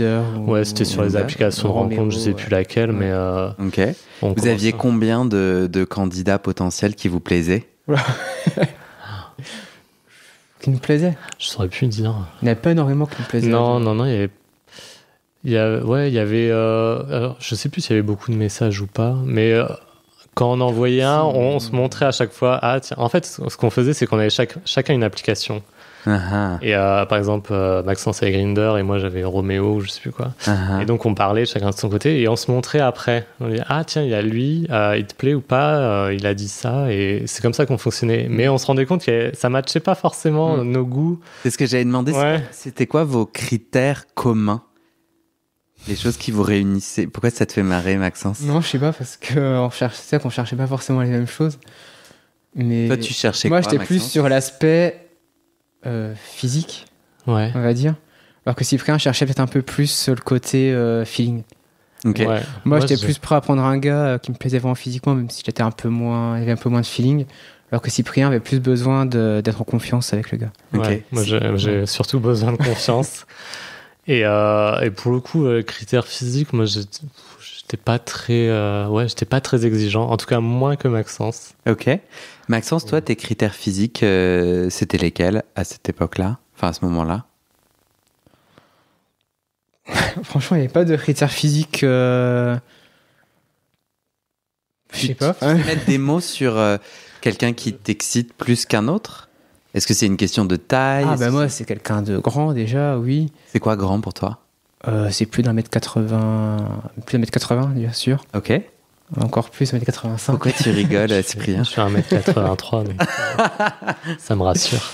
Ouais, c'était sur les applications de rencontre, je sais plus laquelle, mais. ok. Vous aviez combien de, de, candidats potentiels qui vous plaisaient (laughs) qui nous plaisait. Je saurais plus dire. Il n'y a pas énormément qui nous plaisait. Non, non, non, il y avait. Il ouais, il y avait. Euh, alors, je sais plus s'il y avait beaucoup de messages ou pas, mais euh, quand on envoyait un, on, se montrait à chaque fois. Ah, tiens. En fait, ce qu'on faisait, c'est qu'on avait chacun une application. Uh-huh. Et euh, par exemple, euh, Maxence avait Grinder et moi j'avais Roméo, je sais plus quoi. Uh-huh. Et donc on parlait chacun de son côté et on se montrait après. On disait ah tiens il y a lui, euh, il te plaît ou pas, il a dit ça et c'est comme ça qu'on fonctionnait. Mais on se rendait compte que ça matchait pas forcément mm. nos goûts. C'est ce que j'avais demandé. C'était quoi vos critères communs? Les choses qui vous réunissaient. Pourquoi ça te fait marrer, Maxence Non, je sais pas, parce que qu'on cherchait, qu'on cherchait pas forcément les mêmes choses. Mais toi, tu cherchais moi, j'étais plus sur l'aspect euh, physique, on va dire. Alors que Cyprien cherchait peut-être un peu plus le côté euh, feeling. Moi, j'étais plus prêt à prendre un gars euh, qui me plaisait vraiment physiquement, même si j'étais un peu moins, il avait un peu moins de feeling. Alors que Cyprien avait plus besoin d'être en confiance avec le gars. Moi, j'ai surtout besoin de confiance. (laughs) et, pour le coup, critère physique, moi, j'étais pas très ouais j'étais pas très exigeant en tout cas moins que Maxence ok Maxence, toi, tes critères physiques, euh, c'était lesquels à cette époque-là Enfin, à ce moment-là (laughs) Franchement, il n'y avait pas de critères physiques. Euh, je sais pas. Tu, mettre des mots sur euh, quelqu'un qui t'excite plus qu'un autre Est-ce que c'est une question de taille Ah, bah, moi, c'est quelqu'un de grand déjà, oui. C'est quoi grand pour toi C'est plus d'un mètre 80. Plus d'un mètre 80, bien sûr. Ok. Encore plus, 1m85. Pourquoi tu rigoles, Cyprien (laughs) Je suis 1m83, donc euh, ça me rassure.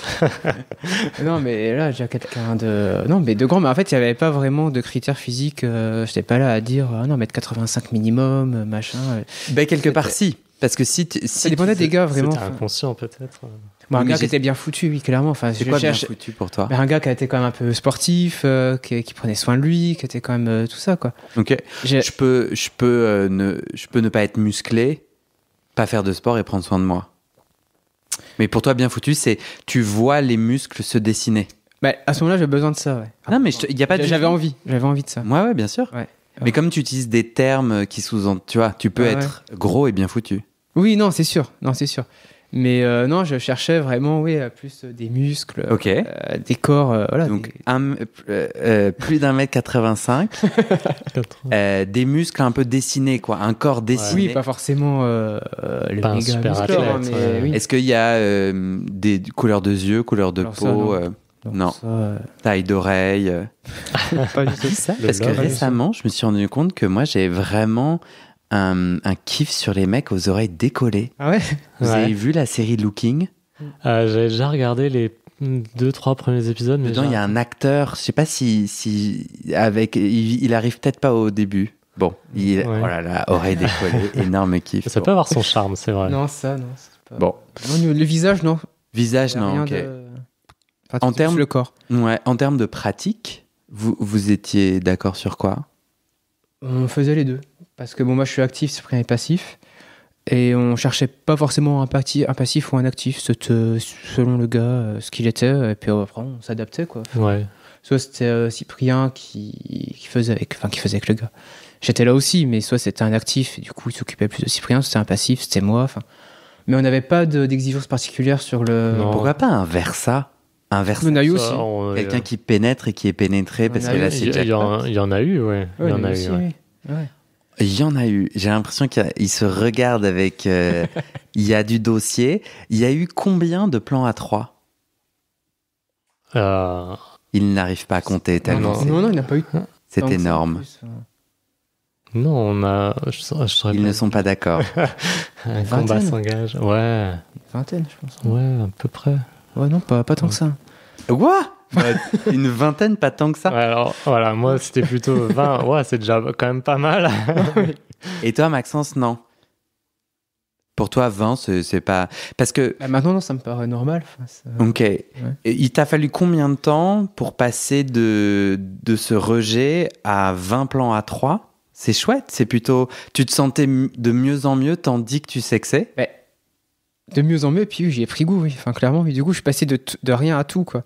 (laughs) non, mais là, j'ai quelqu'un de. Non, mais de grand, mais en fait, il n'y avait pas vraiment de critères physiques. Euh, je n'étais pas là à dire, euh, non, 1m85 minimum, machin. Ben, quelque part, si. Parce que si, si des gars vraiment. C'était inconscient peut-être. un gars qui était bien foutu, oui, clairement. Enfin, c'est quoi bien foutu pour toi ben, Un gars qui a été quand même un peu sportif, euh, qui, prenait soin de lui, qui était quand même euh, tout ça, quoi. Ok. Je peux, je peux, euh, ne, je peux ne pas être musclé, pas faire de sport et prendre soin de moi. Mais pour toi, bien foutu, c'est tu vois les muscles se dessiner. Ben à ce moment-là, j'ai besoin de ça. non, mais il y a pas. J'avais envie, j'avais envie de ça. Ouais, ouais, bien sûr. Ouais. Mais comme tu utilises des termes qui sous-entendent, tu vois, tu peux être gros et bien foutu. Oui, non, c'est sûr. Non, c'est sûr. Mais euh, non, je cherchais vraiment, oui, euh, plus euh, des muscles, des corps, voilà. Donc, plus d'un mètre 85, (laughs) des muscles un peu dessinés, quoi, un corps dessiné. Oui, pas forcément les super muscles, Est-ce qu'il y a des couleurs de yeux, couleurs de peau non, taille d'oreille. (laughs) pas du tout ça. Parce que récemment, je me suis rendu compte que moi, j'ai vraiment un, kiff sur les mecs aux oreilles décollées. Ah Vous avez vu la série Looking euh, J'avais déjà regardé les deux, trois premiers épisodes. Mais il y a un acteur, je sais pas si, avec, il, arrive peut-être pas au début. Bon, il, décollées, oh oreille décollée, (laughs) énorme kiff. Ça peut avoir son charme, c'est vrai. Non, ça, non. Pas... Bon. le visage, non. Visage, non, en termes le corps. en termes de pratique, vous, vous étiez d'accord sur quoi On faisait les deux. Parce que bon, moi je suis actif, Cyprien est passif. Et on cherchait pas forcément un, un passif ou un actif, euh, selon le gars, euh, ce qu'il était. Et puis après, on s'adaptait quoi. Ouais. Soit c'était euh, Cyprien qui, faisait avec, enfin, qui faisait avec le gars. J'étais là aussi, mais soit c'était un actif, et du coup il s'occupait plus de Cyprien, c'était un passif, c'était moi. Enfin, mais on n'avait pas d'exigence particulière sur le. Pourquoi pas un Versa Un Versa. On aussi. Quelqu'un qui pénètre et qui est pénétré parce que Il, y en a eu, ouais. il y en a, eu. Ouais. Il y en a eu. J'ai l'impression qu'ils se regardent avec. Euh, (laughs) il y a du dossier. Il y a eu combien de plans à trois euh... Il n'arrive pas à compter tellement. Non, non, il n'a pas eu. C'est énorme. Euh. Non, on a. Je, Ils ne sont pas d'accord. (laughs) un combat s'engage. Ouais. Une vingtaine, je pense. Ouais, à peu près. Ouais, non, pas, pas tant que ça. Quoi une vingtaine, pas tant que ça. Alors voilà, moi c'était plutôt 20. Ouais, c'est déjà quand même pas mal. (laughs) Et toi, Maxence, non pour toi, 20, c'est pas. Parce que. Bah, maintenant, non, ça me paraît normal. Ok. Il t'a fallu combien de temps pour passer de, de ce rejet à 20 plans à 3 C'est chouette, c'est plutôt. Tu te sentais de mieux en mieux tandis que tu sexais bah, De mieux en mieux, puis j'ai pris goût, oui. Enfin, clairement, Du coup, je suis passé de, de rien à tout, quoi.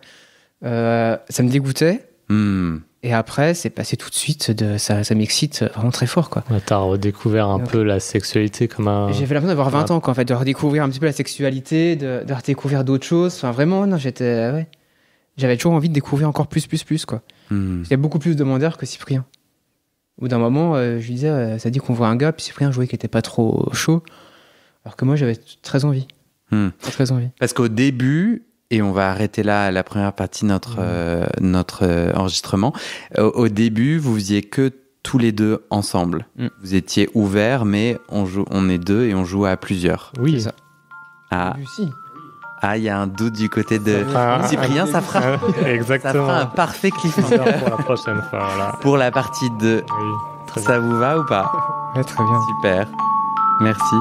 Euh, ça me dégoûtait. Hmm. Et après, c'est passé tout de suite, de, ça, ça m'excite vraiment très fort. quoi. T'as redécouvert un peu la sexualité comme un. J'ai l'impression d'avoir 20 ans, quoi, en fait, de redécouvrir un petit peu la sexualité, de, redécouvrir d'autres choses. Enfin, vraiment, non, j'étais. J'avais toujours envie de découvrir encore plus, plus, plus, quoi. y hmm. a beaucoup plus demandeur que Cyprien. Au d'un moment, euh, je lui disais, euh, ça dit qu'on voit un gars, puis Cyprien jouait qui était pas trop chaud. Alors que moi, j'avais très envie. Hmm. Très envie. Parce qu'au début, et on va arrêter là la première partie de notre, mmh. euh, notre euh, enregistrement. Au, début, vous faisiez que tous les deux ensemble. Mmh. Vous étiez ouverts, mais on, joue, on est deux et on joue à plusieurs. Oui. Ça. Ah. Ah, il y a un doute du côté de Cyprien, ça fera, ah, (laughs) Exactement. ça un parfait cliffhanger. pour la prochaine fois, Pour la partie 2. ça vous va ou pas Très bien. Super. Merci.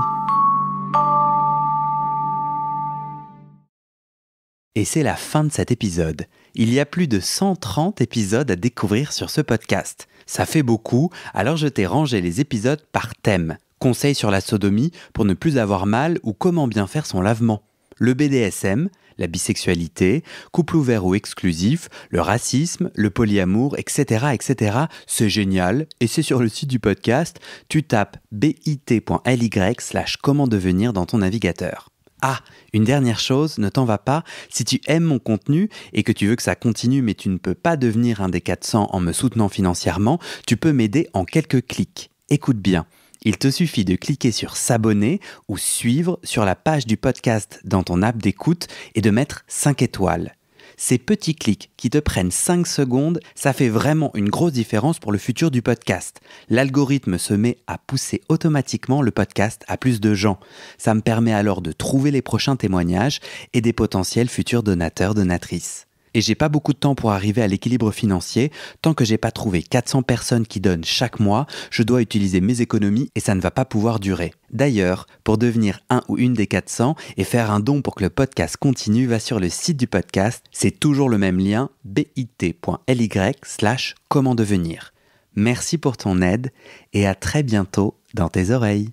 Et c'est la fin de cet épisode. Il y a plus de 130 épisodes à découvrir sur ce podcast. Ça fait beaucoup, alors je t'ai rangé les épisodes par thème. Conseils sur la sodomie pour ne plus avoir mal ou comment bien faire son lavement. Le BDSM, la bisexualité, couple ouvert ou exclusif, le racisme, le polyamour, etc. etc. C'est génial et c'est sur le site du podcast. Tu tapes bit.ly slash comment devenir dans ton navigateur. Ah, une dernière chose, ne t'en va pas, si tu aimes mon contenu et que tu veux que ça continue mais tu ne peux pas devenir un des 400 en me soutenant financièrement, tu peux m'aider en quelques clics. Écoute bien. Il te suffit de cliquer sur s'abonner ou suivre sur la page du podcast dans ton app d'écoute et de mettre 5 étoiles. Ces petits clics qui te prennent 5 secondes, ça fait vraiment une grosse différence pour le futur du podcast. L'algorithme se met à pousser automatiquement le podcast à plus de gens. Ça me permet alors de trouver les prochains témoignages et des potentiels futurs donateurs, donatrices et j'ai pas beaucoup de temps pour arriver à l'équilibre financier. Tant que j'ai pas trouvé 400 personnes qui donnent chaque mois, je dois utiliser mes économies et ça ne va pas pouvoir durer. D'ailleurs, pour devenir un ou une des 400 et faire un don pour que le podcast continue, va sur le site du podcast. C'est toujours le même lien, bit.ly slash comment devenir. Merci pour ton aide et à très bientôt dans tes oreilles.